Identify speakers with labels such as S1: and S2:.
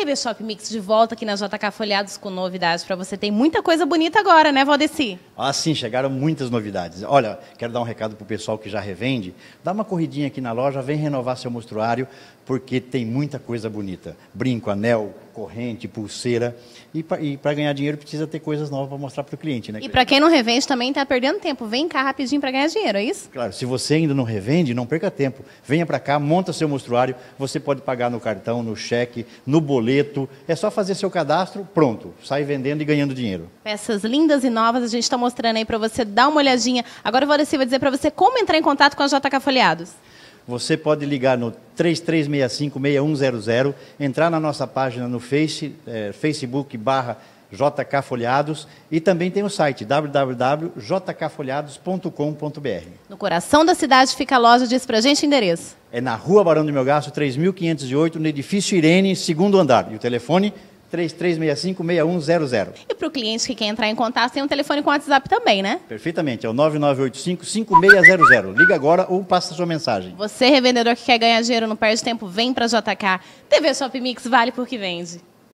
S1: TV Shop Mix de volta aqui na JK Folhados com novidades para você. Tem muita coisa bonita agora, né, Valdeci?
S2: Ah, sim, chegaram muitas novidades. Olha, quero dar um recado para o pessoal que já revende. Dá uma corridinha aqui na loja, vem renovar seu mostruário, porque tem muita coisa bonita. Brinco, anel, corrente, pulseira. E para ganhar dinheiro precisa ter coisas novas para mostrar para o cliente. Né? E para
S1: quem não revende também está perdendo tempo. Vem cá rapidinho para ganhar dinheiro, é isso?
S2: Claro, se você ainda não revende, não perca tempo. Venha para cá, monta seu mostruário. Você pode pagar no cartão, no cheque, no boleto. É só fazer seu cadastro, pronto. Sai vendendo e ganhando dinheiro.
S1: Peças lindas e novas a gente está mostrando mostrando aí para você dar uma olhadinha. Agora o Valdeci vai dizer para você como entrar em contato com a JK
S2: Folheados. Você pode ligar no 3365-6100, entrar na nossa página no Face, é, Facebook barra JK Folhados e também tem o site www.jkfolhados.com.br.
S1: No coração da cidade fica a loja, diz a gente o endereço.
S2: É na Rua Barão do Melgaço, 3508, no edifício Irene, segundo andar. E o telefone 3365-6100.
S1: E para o cliente que quer entrar em contato, tem um telefone com WhatsApp também, né?
S2: Perfeitamente, é o 9985-5600. Liga agora ou passa sua mensagem.
S1: Você, revendedor que quer ganhar dinheiro, não perde tempo, vem para JK. TV Shop Mix vale porque vende.